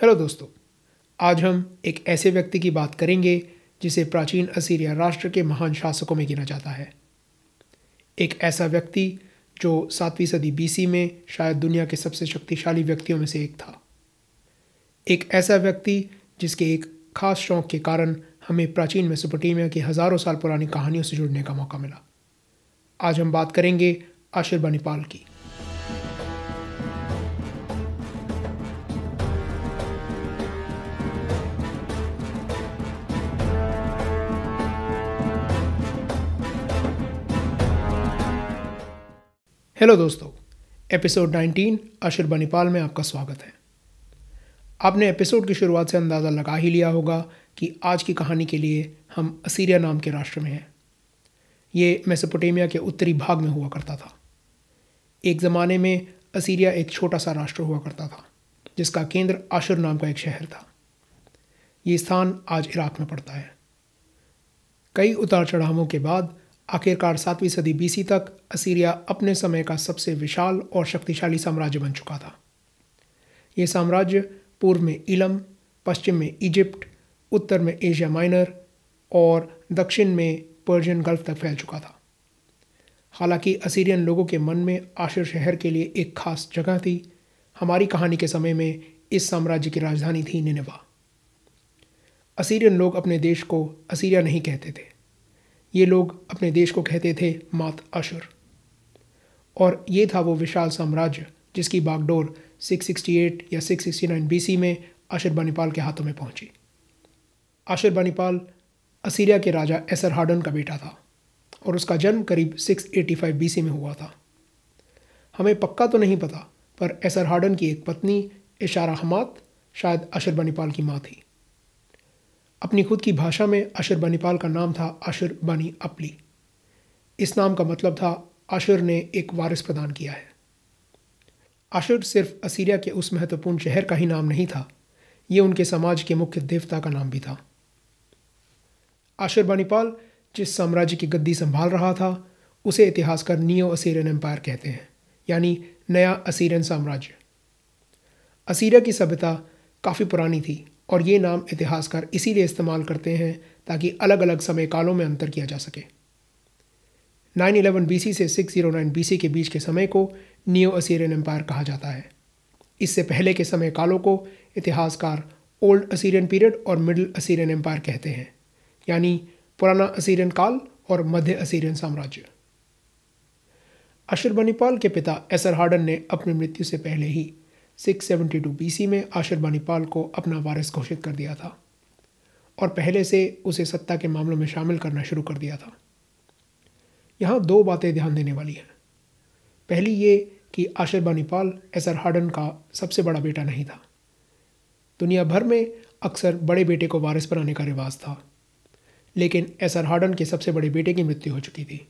hello दोस्तों आज हम एक ऐसे व्यक्ति की बात करेंगे जिसे प्राचीन असीरिया राष्ट्र के महान शासकों में गिना जाता है एक ऐसा व्यक्ति जो सातवीं सदी बीसी में शायद दुनिया के सबसे शक्तिशाली व्यक्तियों में से एक था एक ऐसा व्यक्ति जिसके एक खास शौक के कारण हमें प्राचीन मेसोपोटामिया की हज़ारों साल पुरानी कहानियों से जुड़ने का मौका मिला आज हम बात करेंगे आशीर्वा नेपाल की हेलो दोस्तों एपिसोड 19 अशर बनीपाल में आपका स्वागत है आपने एपिसोड की शुरुआत से अंदाज़ा लगा ही लिया होगा कि आज की कहानी के लिए हम असीरिया नाम के राष्ट्र में हैं ये मेसोपोटेमिया के उत्तरी भाग में हुआ करता था एक ज़माने में असीरिया एक छोटा सा राष्ट्र हुआ करता था जिसका केंद्र आशुर नाम का एक शहर था ये स्थान आज इराक में पड़ता है कई उतार चढ़ावों के बाद आखिरकार सातवीं सदी बीसी तक असीरिया अपने समय का सबसे विशाल और शक्तिशाली साम्राज्य बन चुका था ये साम्राज्य पूर्व में इलम पश्चिम में इजिप्ट उत्तर में एशिया माइनर और दक्षिण में पर्शियन गल्फ तक फैल चुका था हालांकि असीरियन लोगों के मन में आशिर शहर के लिए एक खास जगह थी हमारी कहानी के समय में इस साम्राज्य की राजधानी थी निनेवा असीरियन लोग अपने देश को असीरिया नहीं कहते थे ये लोग अपने देश को कहते थे मात अशर और ये था वो विशाल साम्राज्य जिसकी बागडोर 668 या 669 बीसी में अशरबानीपाल के हाथों में पहुंची अशरबानीपाल असीरिया के राजा एसर हार्डन का बेटा था और उसका जन्म करीब 685 एटी में हुआ था हमें पक्का तो नहीं पता पर एसर हार्डन की एक पत्नी इशारा हमात शायद अशर की माँ थी अपनी खुद की भाषा में अशर बनीपाल का नाम था अशर बनी अपली इस नाम का मतलब था अशर ने एक वारिस प्रदान किया है अशर सिर्फ असीरिया के उस महत्वपूर्ण शहर का ही नाम नहीं था ये उनके समाज के मुख्य देवता का नाम भी था आशिर बनीपाल जिस साम्राज्य की गद्दी संभाल रहा था उसे इतिहासकार नियो असीरियन एम्पायर कहते हैं यानी नया असीरियन साम्राज्य असीरिया की सभ्यता काफ़ी पुरानी थी और ये नाम इतिहासकार इसीलिए इस्तेमाल करते हैं ताकि अलग अलग समय कालों में अंतर किया जा सके 911 इलेवन से 609 जीरो के बीच के समय को न्यू असीरियन एम्पायर कहा जाता है इससे पहले के समय कालों को इतिहासकार ओल्ड असीरियन पीरियड और मिडल असीरियन एम्पायर कहते हैं यानी पुराना असीरियन काल और मध्य असीरियन साम्राज्य अशरबनीपाल के पिता एसर हार्डन ने अपनी मृत्यु से पहले ही 672 सी में आशर पाल को अपना वारिस घोषित कर दिया था और पहले से उसे सत्ता के मामलों में शामिल करना शुरू कर दिया था यहाँ दो बातें ध्यान देने वाली हैं पहली ये कि आशर बानीपाल एसर हार्डन का सबसे बड़ा बेटा नहीं था दुनिया भर में अक्सर बड़े बेटे को वारिस बनाने का रिवाज था लेकिन एसर हार्डन के सबसे बड़े बेटे की मृत्यु हो चुकी थी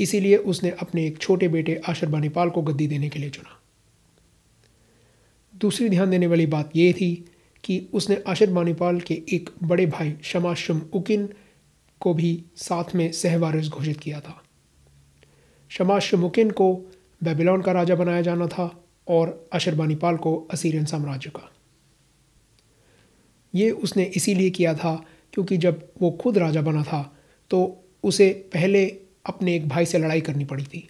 इसीलिए उसने अपने एक छोटे बेटे आशर पाल को गद्दी देने के लिए चुना दूसरी ध्यान देने वाली बात यह थी कि उसने आशिर बानीपाल के एक बड़े भाई शमाशुम उकिन को भी साथ में सहवारिस घोषित किया था उकिन को बेबीलोन का राजा बनाया जाना था और अशरबानीपाल को असीरियन साम्राज्य का ये उसने इसीलिए किया था क्योंकि जब वो खुद राजा बना था तो उसे पहले अपने एक भाई से लड़ाई करनी पड़ी थी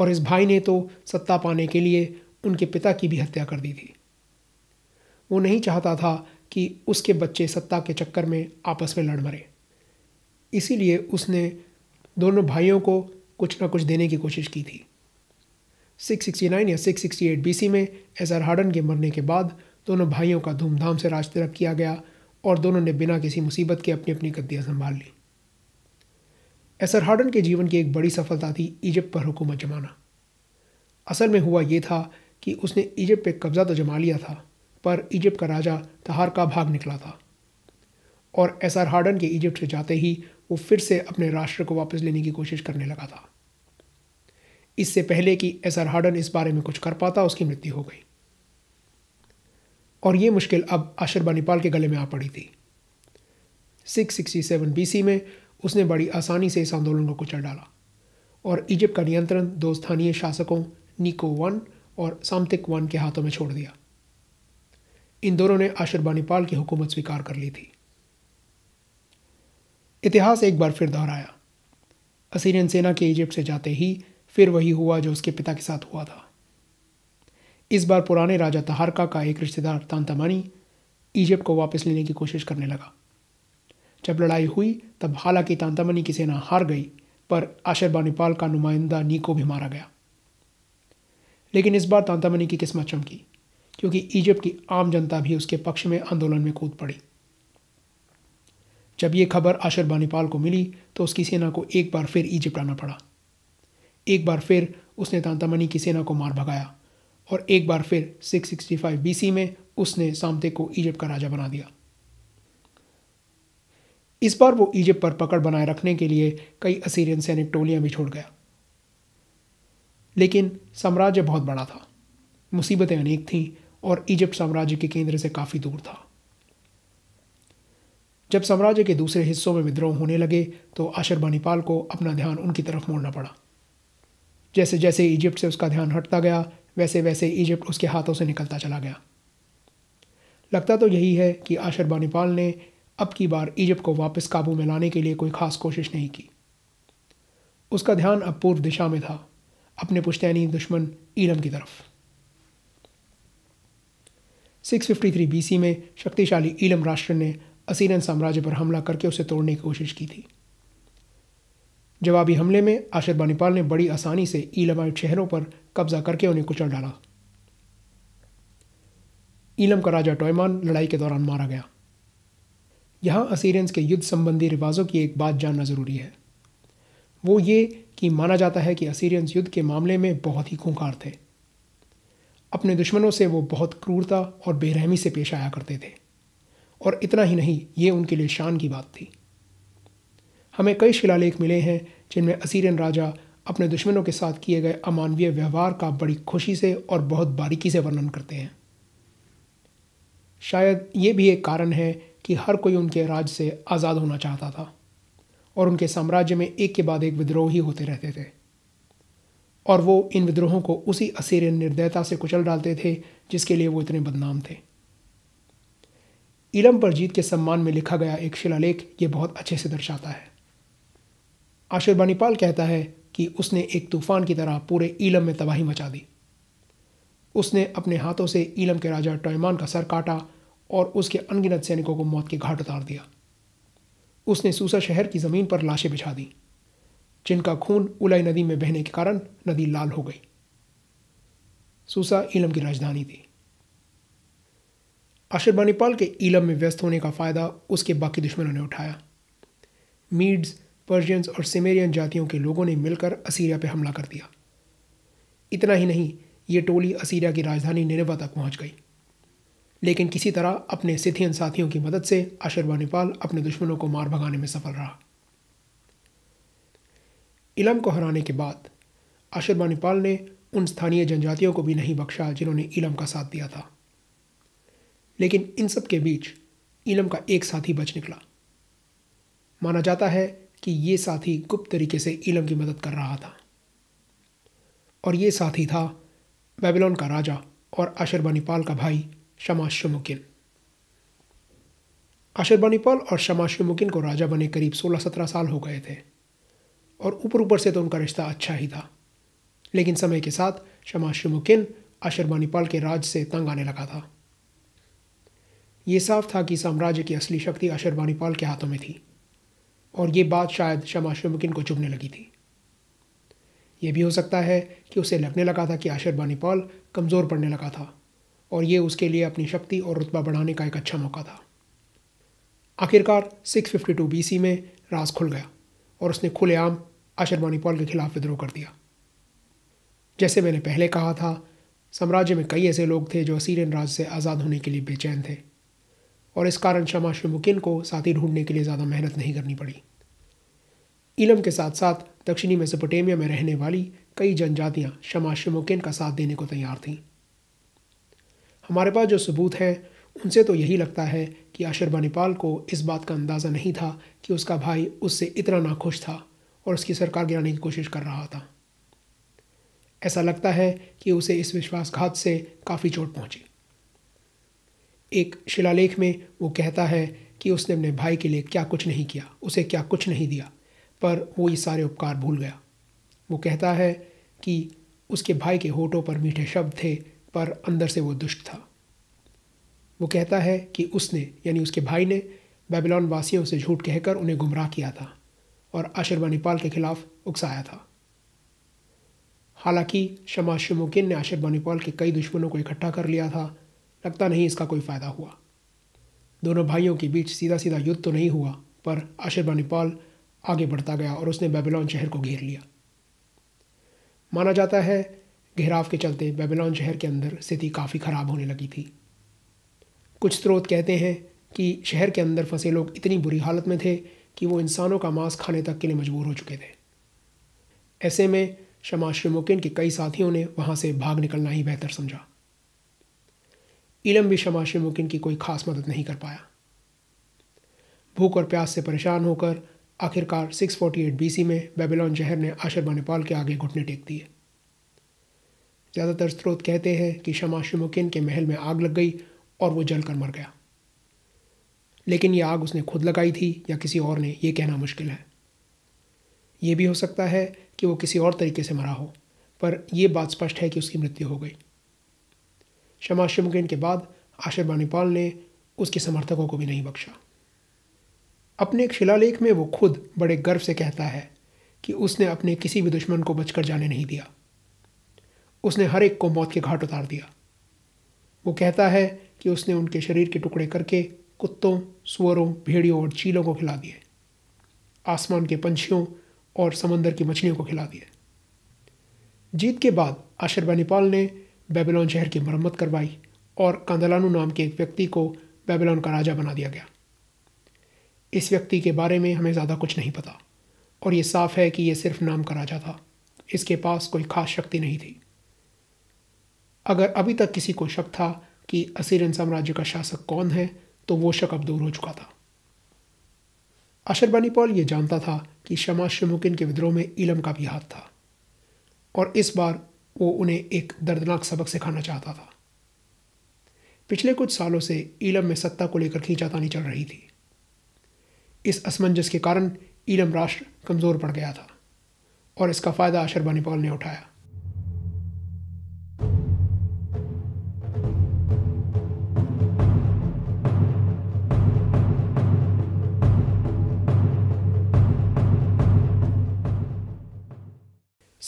और इस भाई ने तो सत्ता पाने के लिए उनके पिता की भी हत्या कर दी थी वो नहीं चाहता था कि उसके बच्चे सत्ता के चक्कर में आपस में लड़ मरे इसीलिए उसने दोनों भाइयों को कुछ ना कुछ देने की कोशिश की थी 669 या 668 बीसी में एजर हार्डन के मरने के बाद दोनों भाइयों का धूमधाम से राज तरफ किया गया और दोनों ने बिना किसी मुसीबत के अपनी अपनी गद्दियाँ संभाल ली एसर हार्डन के जीवन की एक बड़ी सफलता थी इजिप्ट पर हुकूमत जमाना असल में हुआ ये था कि उसने इजिप्ट पर कब्ज़ा तो जमा लिया था पर इजिप्ट का राजा तहार का भाग निकला था और एस आर हार्डन के इजिप्ट से जाते ही वो फिर से अपने राष्ट्र को वापस लेने की कोशिश करने लगा था इससे पहले कि एस आर हार्डन इस बारे में कुछ कर पाता उसकी मृत्यु हो गई और ये मुश्किल अब आशरबा नेपाल के गले में आ पड़ी थी 667 बीसी में उसने बड़ी आसानी से इस आंदोलन को कुचल डाला और इजिप्ट का नियंत्रण दो स्थानीय शासकों निको वन और सामतिक वन के हाथों में छोड़ दिया इन दोनों ने पाल की हुकूमत स्वीकार कर ली थी इतिहास एक बार फिर दोहराया असीरियन सेना के इजिप्ट से जाते ही फिर वही हुआ जो उसके पिता के साथ हुआ था इस बार पुराने राजा तहारका का एक रिश्तेदार तांतामानी इजिप्ट को वापस लेने की कोशिश करने लगा जब लड़ाई हुई तब हालांकि तांतामानी की सेना हार गई पर आशरबानीपाल का नुमाइंदा नीको भी मारा गया लेकिन इस बार तांतामनी की किस्मत चमकी क्योंकि इजिप्ट की आम जनता भी उसके पक्ष में आंदोलन में कूद पड़ी जब ये खबर आशर बानीपाल को मिली तो उसकी सेना को एक बार फिर इजिप्ट आना पड़ा एक बार फिर उसने तांतामनी की सेना को मार भगाया और एक बार फिर 665 सिक्सटी में उसने सामते को इजिप्ट का राजा बना दिया इस बार वो इजिप्ट पर पकड़ बनाए रखने के लिए कई असीरियन सैनिक टोलियां भी छोड़ गया लेकिन साम्राज्य बहुत बड़ा था मुसीबतें अनेक थीं और इजिप्ट साम्राज्य के केंद्र से काफ़ी दूर था जब साम्राज्य के दूसरे हिस्सों में विद्रोह होने लगे तो आशरबानीपाल को अपना ध्यान उनकी तरफ मोड़ना पड़ा जैसे जैसे इजिप्ट से उसका ध्यान हटता गया वैसे वैसे इजिप्ट उसके हाथों से निकलता चला गया लगता तो यही है कि आशरबानीपाल ने अब की बार इजिप्ट को वापस काबू में लाने के लिए कोई खास कोशिश नहीं की उसका ध्यान अब पूर्व दिशा में था अपने पुश्तैनी दुश्मन ईलम की तरफ 653 बीसी में शक्तिशाली ईलम राष्ट्र ने असीरन साम्राज्य पर हमला करके उसे तोड़ने की कोशिश की थी जवाबी हमले में आशिर बानीपाल ने बड़ी आसानी से ईलमाइट शहरों पर कब्जा करके उन्हें कुचल डाला ईलम का राजा टॉयमान लड़ाई के दौरान मारा गया यहां असीरियंस के युद्ध संबंधी रिवाजों की एक बात जानना ज़रूरी है वो ये कि माना जाता है कि असीरियंस युद्ध के मामले में बहुत ही खूंखार थे अपने दुश्मनों से वो बहुत क्रूरता और बेरहमी से पेश आया करते थे और इतना ही नहीं ये उनके लिए शान की बात थी हमें कई शिलालेख मिले हैं जिनमें असीरियन राजा अपने दुश्मनों के साथ किए गए अमानवीय व्यवहार का बड़ी खुशी से और बहुत बारीकी से वर्णन करते हैं शायद ये भी एक कारण है कि हर कोई उनके राज से आज़ाद होना चाहता था और उनके साम्राज्य में एक के बाद एक विद्रोही होते रहते थे और वो इन विद्रोहों को उसी असीरियन निर्दयता से कुचल डालते थे जिसके लिए वो इतने बदनाम थे इलम पर जीत के सम्मान में लिखा गया एक शिलालेख ये बहुत अच्छे से दर्शाता है आशिर बानीपाल कहता है कि उसने एक तूफान की तरह पूरे ईलम में तबाही मचा दी उसने अपने हाथों से ईलम के राजा टॉयमान का सर काटा और उसके अनगिनत सैनिकों को मौत के घाट उतार दिया उसने सूसा शहर की ज़मीन पर लाशें बिछा दी जिनका खून उलाई नदी में बहने के कारण नदी लाल हो गई सूसा ईलम की राजधानी थी आशिर बानीपाल के ईलम में व्यस्त होने का फ़ायदा उसके बाकी दुश्मनों ने उठाया मीड्स पर्शियंस और सिमेरियन जातियों के लोगों ने मिलकर असीरिया पर हमला कर दिया इतना ही नहीं ये टोली असीरिया की राजधानी निरवा तक पहुंच गई लेकिन किसी तरह अपने सिथियन साथियों की मदद से अशरबा नेपाल अपने दुश्मनों को मार भगाने में सफल रहा इलम को हराने के बाद अशरबा नेपाल ने उन स्थानीय जनजातियों को भी नहीं बख्शा जिन्होंने इलम का साथ दिया था लेकिन इन सब के बीच इलम का एक साथी बच निकला माना जाता है कि ये साथी गुप्त तरीके से इलम की मदद कर रहा था और ये साथी था बेबीलोन का राजा और अशरबा नेपाल का भाई शमाशमुकिन आशिर बनीपाल और शमाशमुकिन को राजा बने करीब सोलह सत्रह साल हो गए थे और ऊपर ऊपर से तो उनका रिश्ता अच्छा ही था लेकिन समय के साथ शमाशमुकिन आशिर बनीपाल के राज से तंग आने लगा था ये साफ था कि साम्राज्य की असली शक्ति आशिर बनीपाल के हाथों में थी और ये बात शायद शमाशमुकिन को चुभने लगी थी यह भी हो सकता है कि उसे लगने लगा था कि आशिर बानीपाल कमज़ोर पड़ने लगा था और ये उसके लिए अपनी शक्ति और रुतबा बढ़ाने का एक अच्छा मौका था आखिरकार 652 सी में राज खुल गया और उसने खुलेआम अशर मणिपाल के खिलाफ विद्रोह कर दिया जैसे मैंने पहले कहा था साम्राज्य में कई ऐसे लोग थे जो असीरियन राज से आज़ाद होने के लिए बेचैन थे और इस कारण शमा शमुकिन को साथी ढूंढने के लिए ज़्यादा मेहनत नहीं करनी पड़ी इलम के साथ साथ दक्षिणी मेसोपोटेमिया में रहने वाली कई जनजातियाँ शमा शमुकिन का साथ देने को तैयार थीं हमारे पास जो सबूत हैं उनसे तो यही लगता है कि आशिर बानीपाल को इस बात का अंदाज़ा नहीं था कि उसका भाई उससे इतना नाखुश था और उसकी सरकार गिराने की कोशिश कर रहा था ऐसा लगता है कि उसे इस विश्वासघात से काफ़ी चोट पहुंची एक शिलालेख में वो कहता है कि उसने अपने भाई के लिए क्या कुछ नहीं किया उसे क्या कुछ नहीं दिया पर वो ये सारे उपकार भूल गया वो कहता है कि उसके भाई के होठों पर मीठे शब्द थे पर अंदर से वो दुष्ट था वो कहता है कि उसने यानी उसके भाई ने बेबीलोन वासियों से झूठ कहकर उन्हें गुमराह किया था और नेपाल के खिलाफ उकसाया था हालांकि शमा शमुकिन ने नेपाल के कई दुश्मनों को इकट्ठा कर लिया था लगता नहीं इसका कोई फ़ायदा हुआ दोनों भाइयों के बीच सीधा सीधा युद्ध तो नहीं हुआ पर नेपाल आगे बढ़ता गया और उसने बेबीलोन शहर को घेर लिया माना जाता है घेराव के चलते बेबीलोन शहर के अंदर स्थिति काफ़ी ख़राब होने लगी थी कुछ स्रोत कहते हैं कि शहर के अंदर फंसे लोग इतनी बुरी हालत में थे कि वो इंसानों का मांस खाने तक के लिए मजबूर हो चुके थे ऐसे में शमा श्रीमुकिन के कई साथियों ने वहाँ से भाग निकलना ही बेहतर समझा इलम भी शमा श्रीमुकिन की कोई खास मदद नहीं कर पाया भूख और प्यास से परेशान होकर आखिरकार 648 बीसी में बेबीलोन शहर ने आशरबा नेपाल के आगे घुटने टेक दिए ज़्यादातर स्रोत कहते हैं कि शमा शमुकिन के महल में आग लग गई और वो जलकर मर गया लेकिन ये आग उसने खुद लगाई थी या किसी और ने यह कहना मुश्किल है ये भी हो सकता है कि वो किसी और तरीके से मरा हो पर यह बात स्पष्ट है कि उसकी मृत्यु हो गई शमा शिमुकिन के बाद आशिर बानीपाल ने उसके समर्थकों को भी नहीं बख्शा अपने एक शिलालेख में वो खुद बड़े गर्व से कहता है कि उसने अपने किसी भी दुश्मन को बचकर जाने नहीं दिया उसने हर एक को मौत के घाट उतार दिया वो कहता है कि उसने उनके शरीर के टुकड़े करके कुत्तों सुअरों भेड़ियों और चीलों को खिला दिए आसमान के पंछियों और समंदर की मछलियों को खिला दिए जीत के बाद आशरबानीपाल ने बेबीलोन शहर की मरम्मत करवाई और कांदलानू नाम के एक व्यक्ति को बेबीलोन का राजा बना दिया गया इस व्यक्ति के बारे में हमें ज़्यादा कुछ नहीं पता और ये साफ है कि ये सिर्फ नाम का राजा था इसके पास कोई खास शक्ति नहीं थी अगर अभी तक किसी को शक था कि असीरियन साम्राज्य का शासक कौन है तो वो शक अब दूर हो चुका था अशर पॉल ये जानता था कि शमा शमुकिन के विद्रोह में इलम का भी हाथ था और इस बार वो उन्हें एक दर्दनाक सबक सिखाना चाहता था पिछले कुछ सालों से ईलम में सत्ता को लेकर खींचातानी चल रही थी इस असमंजस के कारण ईलम राष्ट्र कमज़ोर पड़ गया था और इसका फ़ायदा अशरबानी पॉल ने उठाया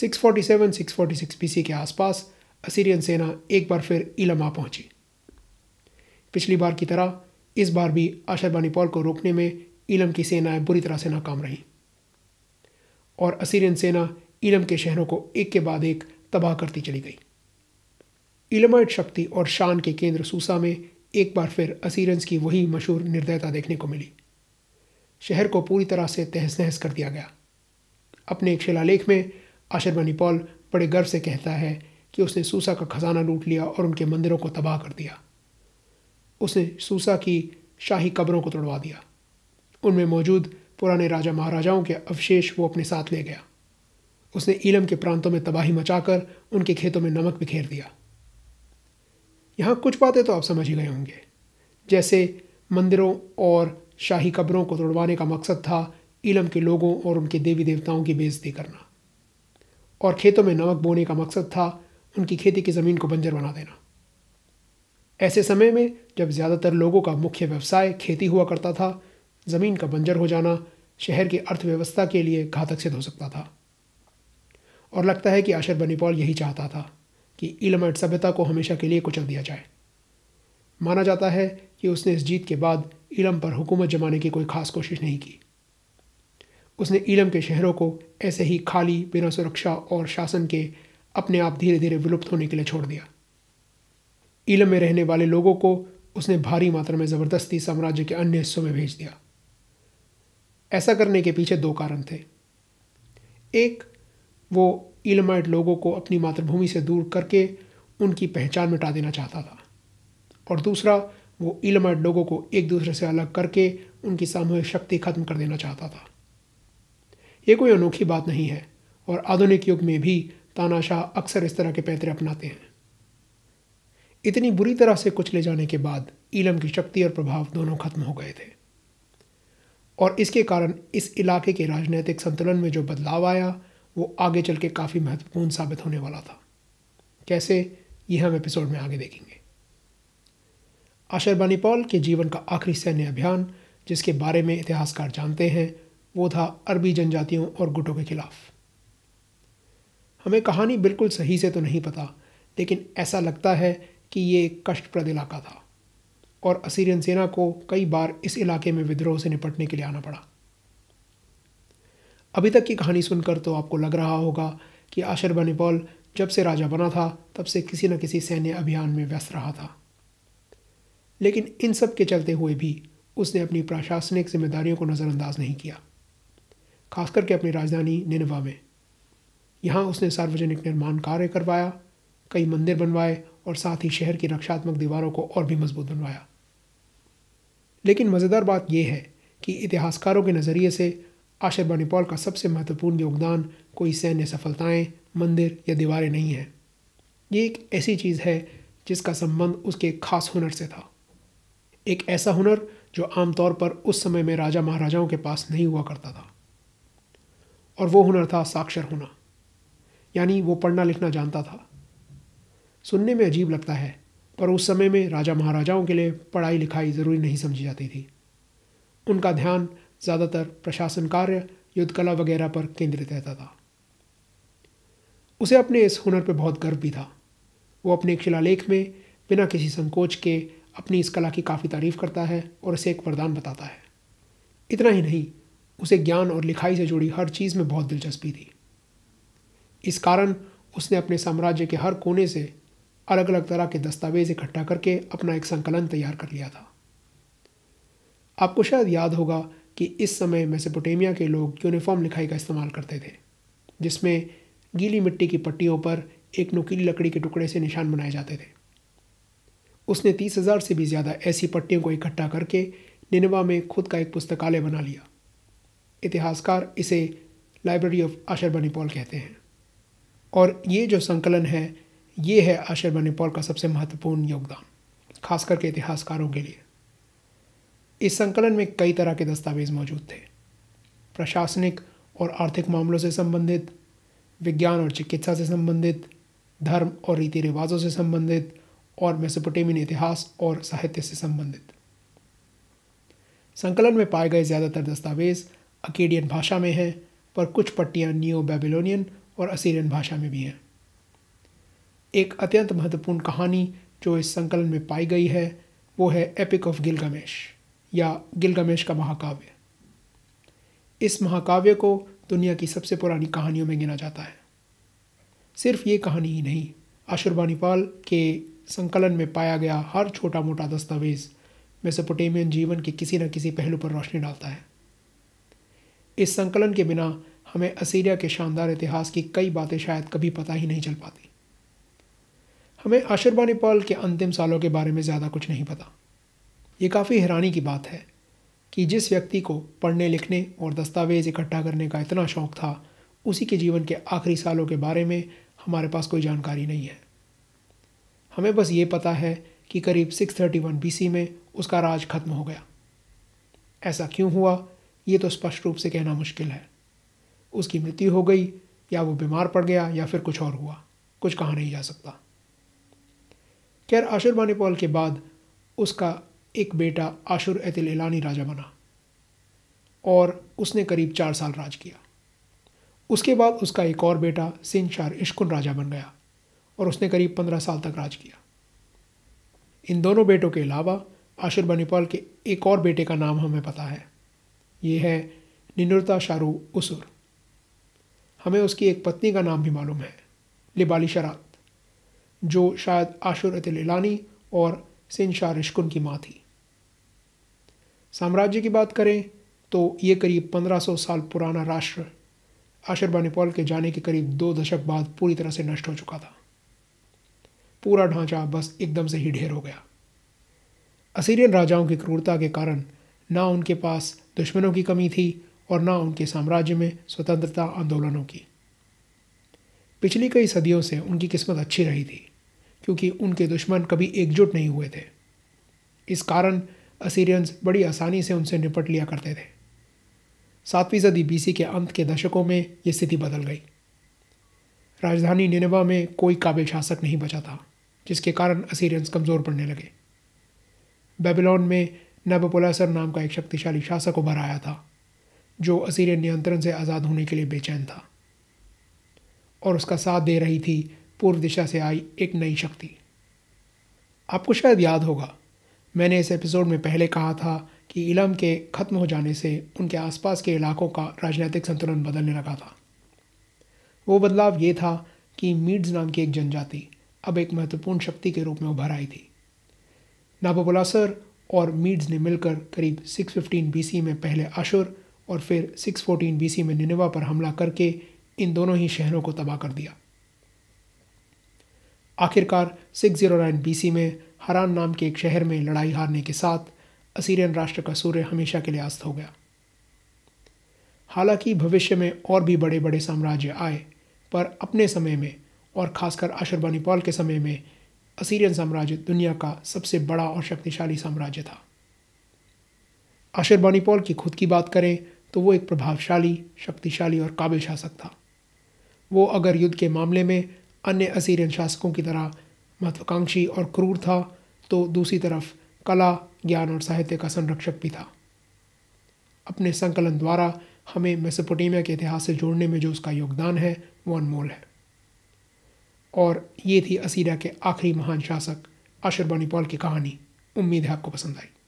647 646 बीसी के आसपास असीरियन सेना एक बार फिर इलमा पहुंची पिछली बार की तरह इस बार भी आशरबानी पॉल को रोकने में इलम की सेनाएं बुरी तरह से नाकाम रहीं और असीरियन सेना इलम के शहरों को एक के बाद एक तबाह करती चली गई इलमाइट शक्ति और शान के केंद्र सूसा में एक बार फिर असीरियंस की वही मशहूर निर्दयता देखने को मिली शहर को पूरी तरह से तहस नहस कर दिया गया अपने एक शिलालेख में आशर बनी पॉल बड़े गर्व से कहता है कि उसने सूसा का खजाना लूट लिया और उनके मंदिरों को तबाह कर दिया उसने सूसा की शाही कब्रों को तोड़वा दिया उनमें मौजूद पुराने राजा महाराजाओं के अवशेष वो अपने साथ ले गया उसने ईलम के प्रांतों में तबाही मचाकर उनके खेतों में नमक बिखेर दिया यहाँ कुछ बातें तो आप समझ ही गए होंगे जैसे मंदिरों और शाही कब्रों को तोड़वाने का मकसद था ईलम के लोगों और उनके देवी देवताओं की बेइज्जती करना और खेतों में नमक बोने का मकसद था उनकी खेती की ज़मीन को बंजर बना देना ऐसे समय में जब ज़्यादातर लोगों का मुख्य व्यवसाय खेती हुआ करता था ज़मीन का बंजर हो जाना शहर की अर्थव्यवस्था के लिए घातक सिद्ध हो सकता था और लगता है कि आशर बनीपॉल यही चाहता था कि इलम सभ्यता को हमेशा के लिए कुचल दिया जाए माना जाता है कि उसने इस जीत के बाद इलम पर हुकूमत जमाने की कोई खास कोशिश नहीं की उसने इलम के शहरों को ऐसे ही खाली बिना सुरक्षा और शासन के अपने आप धीरे धीरे विलुप्त होने के लिए छोड़ दिया इलम में रहने वाले लोगों को उसने भारी मात्रा में ज़बरदस्ती साम्राज्य के अन्य हिस्सों में भेज दिया ऐसा करने के पीछे दो कारण थे एक वो ईलमाइट लोगों को अपनी मातृभूमि से दूर करके उनकी पहचान मिटा देना चाहता था और दूसरा वो इलम लोगों को एक दूसरे से अलग करके उनकी सामूहिक शक्ति खत्म कर देना चाहता था ये कोई अनोखी बात नहीं है और आधुनिक युग में भी तानाशाह अक्सर इस तरह के पैतरे अपनाते हैं इतनी बुरी तरह से कुचले जाने के बाद ईलम की शक्ति और प्रभाव दोनों खत्म हो गए थे और इसके कारण इस इलाके के राजनीतिक संतुलन में जो बदलाव आया वो आगे चल के काफ़ी महत्वपूर्ण साबित होने वाला था कैसे ये हम एपिसोड में आगे देखेंगे आशरबानी पॉल के जीवन का आखिरी सैन्य अभियान जिसके बारे में इतिहासकार जानते हैं वो था अरबी जनजातियों और गुटों के खिलाफ हमें कहानी बिल्कुल सही से तो नहीं पता लेकिन ऐसा लगता है कि ये एक कष्टप्रद इलाका था और असीरियन सेना को कई बार इस इलाके में विद्रोह से निपटने के लिए आना पड़ा अभी तक की कहानी सुनकर तो आपको लग रहा होगा कि आशर बनिपॉल जब से राजा बना था तब से किसी न किसी सैन्य अभियान में व्यस्त रहा था लेकिन इन सब के चलते हुए भी उसने अपनी प्रशासनिक जिम्मेदारियों को नज़रअंदाज नहीं किया खास करके अपनी राजधानी निनवा में यहाँ उसने सार्वजनिक निर्माण कार्य करवाया कई मंदिर बनवाए और साथ ही शहर की रक्षात्मक दीवारों को और भी मजबूत बनवाया लेकिन मज़ेदार बात यह है कि इतिहासकारों के नज़रिए से आशर बनीपाल का सबसे महत्वपूर्ण योगदान कोई सैन्य सफलताएं, मंदिर या दीवारें नहीं हैं ये एक ऐसी चीज़ है जिसका संबंध उसके खास हुनर से था एक ऐसा हुनर जो आमतौर पर उस समय में राजा महाराजाओं के पास नहीं हुआ करता था और वो हुनर था साक्षर होना यानी वो पढ़ना लिखना जानता था सुनने में अजीब लगता है पर उस समय में राजा महाराजाओं के लिए पढ़ाई लिखाई ज़रूरी नहीं समझी जाती थी उनका ध्यान ज़्यादातर प्रशासन कार्य युद्ध कला वगैरह पर केंद्रित रहता था उसे अपने इस हुनर पर बहुत गर्व भी था वो अपने एक शिलालेख में बिना किसी संकोच के अपनी इस कला की काफ़ी तारीफ करता है और इसे एक वरदान बताता है इतना ही नहीं उसे ज्ञान और लिखाई से जुड़ी हर चीज़ में बहुत दिलचस्पी थी इस कारण उसने अपने साम्राज्य के हर कोने से अलग अलग तरह के दस्तावेज इकट्ठा करके अपना एक संकलन तैयार कर लिया था आपको शायद याद होगा कि इस समय मेसोपोटामिया के लोग यूनिफॉर्म लिखाई का इस्तेमाल करते थे जिसमें गीली मिट्टी की पट्टियों पर एक नुकीली लकड़ी के टुकड़े से निशान बनाए जाते थे उसने तीस हज़ार से भी ज़्यादा ऐसी पट्टियों को इकट्ठा करके निनवा में खुद का एक पुस्तकालय बना लिया इतिहासकार इसे लाइब्रेरी ऑफ आशर बनीपॉल कहते हैं और ये जो संकलन है ये है आशर बनीपॉल का सबसे महत्वपूर्ण योगदान खास करके इतिहासकारों के लिए इस संकलन में कई तरह के दस्तावेज मौजूद थे प्रशासनिक और आर्थिक मामलों से संबंधित विज्ञान और चिकित्सा से संबंधित धर्म और रीति रिवाजों से संबंधित और मेसोपोटेमियन इतिहास और साहित्य से संबंधित संकलन में पाए गए ज़्यादातर दस्तावेज अकेडियन भाषा में है पर कुछ पट्टियाँ नियो बेबिलोनियन और असीरियन भाषा में भी हैं एक अत्यंत महत्वपूर्ण कहानी जो इस संकलन में पाई गई है वो है एपिक ऑफ गिलगमेश या गिलगमेश का महाकाव्य इस महाकाव्य को दुनिया की सबसे पुरानी कहानियों में गिना जाता है सिर्फ ये कहानी ही नहीं आशुरबानीपाल के संकलन में पाया गया हर छोटा मोटा दस्तावेज़ मेसोपोटेमियन जीवन के किसी न किसी पहलू पर रोशनी डालता है इस संकलन के बिना हमें असीरिया के शानदार इतिहास की कई बातें शायद कभी पता ही नहीं चल पाती हमें आशुरबान पॉल के अंतिम सालों के बारे में ज़्यादा कुछ नहीं पता ये काफ़ी हैरानी की बात है कि जिस व्यक्ति को पढ़ने लिखने और दस्तावेज़ इकट्ठा करने का इतना शौक़ था उसी के जीवन के आखिरी सालों के बारे में हमारे पास कोई जानकारी नहीं है हमें बस ये पता है कि करीब 631 बीसी में उसका राज खत्म हो गया ऐसा क्यों हुआ ये तो स्पष्ट रूप से कहना मुश्किल है उसकी मृत्यु हो गई या वो बीमार पड़ गया या फिर कुछ और हुआ कुछ कहा नहीं जा सकता खैर आशुर बानीपाल पॉल के बाद उसका एक बेटा आशुर एतिल एलानी राजा बना और उसने करीब चार साल राज किया उसके बाद उसका एक और बेटा सिंचार इश्कुन राजा बन गया और उसने करीब पंद्रह साल तक राज किया इन दोनों बेटों के अलावा आशुर बानीपाल के एक और बेटे का नाम हमें पता है ये है निनुरता शारू उसुर हमें उसकी एक पत्नी का नाम भी मालूम है लिबाली शरात जो शायद आशुर लीलानी और सिंशा रिश्कुन की माँ थी साम्राज्य की बात करें तो ये करीब 1500 साल पुराना राष्ट्र आशरबा नेपाल के जाने के करीब दो दशक बाद पूरी तरह से नष्ट हो चुका था पूरा ढांचा बस एकदम से ही ढेर हो गया असीरियन राजाओं की क्रूरता के कारण ना उनके पास दुश्मनों की कमी थी और ना उनके साम्राज्य में स्वतंत्रता आंदोलनों की पिछली कई सदियों से उनकी किस्मत अच्छी रही थी क्योंकि उनके दुश्मन कभी एकजुट नहीं हुए थे इस कारण असीरियंस बड़ी आसानी से उनसे निपट लिया करते थे सातवीं सदी बीसी के अंत के दशकों में यह स्थिति बदल गई राजधानी निनेवा में कोई काबिल शासक नहीं बचा था जिसके कारण असीरियंस कमज़ोर पड़ने लगे बेबीलोन में नबपुलासर नाम का एक शक्तिशाली शासक उभर आया था जो असीर नियंत्रण से आज़ाद होने के लिए बेचैन था और उसका साथ दे रही थी पूर्व दिशा से आई एक नई शक्ति आपको शायद याद होगा मैंने इस एपिसोड में पहले कहा था कि इलम के ख़त्म हो जाने से उनके आसपास के इलाकों का राजनीतिक संतुलन बदलने लगा था वो बदलाव ये था कि मीड्स नाम की एक जनजाति अब एक महत्वपूर्ण शक्ति के रूप में उभर आई थी नाबोबलासर और मीड्स ने मिलकर करीब 615 बीसी में पहले अशुर और फिर 614 बीसी में निनेवा पर हमला करके इन दोनों ही शहरों को तबाह कर दिया आखिरकार 609 बीसी में हरान नाम के एक शहर में लड़ाई हारने के साथ असीरियन राष्ट्र का सूर्य हमेशा के लिए अस्त हो गया हालांकि भविष्य में और भी बड़े बड़े साम्राज्य आए पर अपने समय में और खासकर अशरबानी पॉल के समय में असीरियन साम्राज्य दुनिया का सबसे बड़ा और शक्तिशाली साम्राज्य था आशिर बानीपोल की खुद की बात करें तो वो एक प्रभावशाली शक्तिशाली और काबिल शासक था वो अगर युद्ध के मामले में अन्य असीरियन शासकों की तरह महत्वाकांक्षी और क्रूर था तो दूसरी तरफ कला ज्ञान और साहित्य का संरक्षक भी था अपने संकलन द्वारा हमें मेसोपोटामिया के इतिहास से जोड़ने में जो उसका योगदान है वो अनमोल है और ये थी असीरा के आखिरी महान शासक अशरबानी पॉल की कहानी उम्मीद है आपको पसंद आई